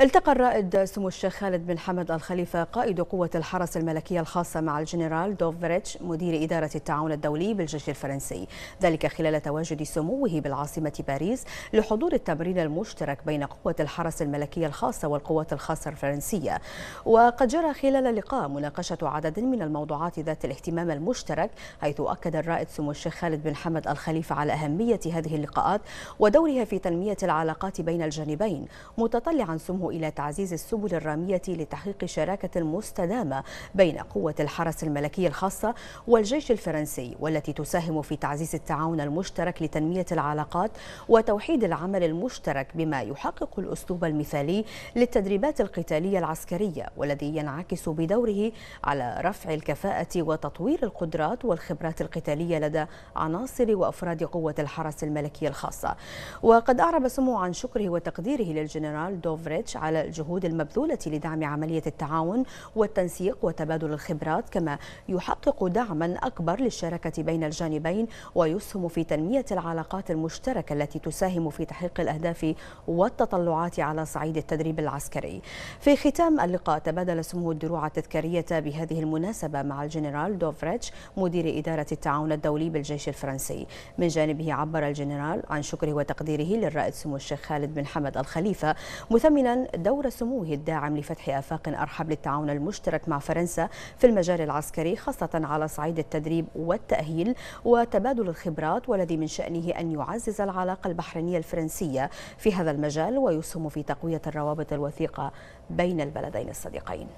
التقى الرائد سمو الشيخ خالد بن حمد الخليفة قائد قوة الحرس الملكية الخاصة مع الجنرال دوفريتش مدير إدارة التعاون الدولي بالجيش الفرنسي ذلك خلال تواجد سموه بالعاصمة باريس لحضور التمرين المشترك بين قوة الحرس الملكية الخاصة والقوات الخاصة الفرنسية وقد جرى خلال اللقاء مناقشة عدد من الموضوعات ذات الاهتمام المشترك حيث أكد الرائد سمو الشيخ خالد بن حمد الخليفة على أهمية هذه اللقاءات ودورها في تنمية العلاقات بين الجانبين متطلعا سمو إلى تعزيز السبل الرامية لتحقيق شراكة مستدامة بين قوة الحرس الملكي الخاصة والجيش الفرنسي والتي تساهم في تعزيز التعاون المشترك لتنمية العلاقات وتوحيد العمل المشترك بما يحقق الأسلوب المثالي للتدريبات القتالية العسكرية والذي ينعكس بدوره على رفع الكفاءة وتطوير القدرات والخبرات القتالية لدى عناصر وأفراد قوة الحرس الملكي الخاصة وقد أعرب سمو عن شكره وتقديره للجنرال دوفريتش على الجهود المبذولة لدعم عملية التعاون والتنسيق وتبادل الخبرات كما يحقق دعما أكبر للشراكة بين الجانبين ويسهم في تنمية العلاقات المشتركة التي تساهم في تحقيق الأهداف والتطلعات على صعيد التدريب العسكري في ختام اللقاء تبادل سمو الدروع التذكارية بهذه المناسبة مع الجنرال دوفريتش مدير إدارة التعاون الدولي بالجيش الفرنسي من جانبه عبر الجنرال عن شكره وتقديره للرائد سمو الشيخ خالد بن حمد الخليفة مثمنا دور سموه الداعم لفتح آفاق أرحب للتعاون المشترك مع فرنسا في المجال العسكري خاصة على صعيد التدريب والتأهيل وتبادل الخبرات والذي من شأنه أن يعزز العلاقة البحرينية الفرنسية في هذا المجال ويسهم في تقوية الروابط الوثيقة بين البلدين الصديقين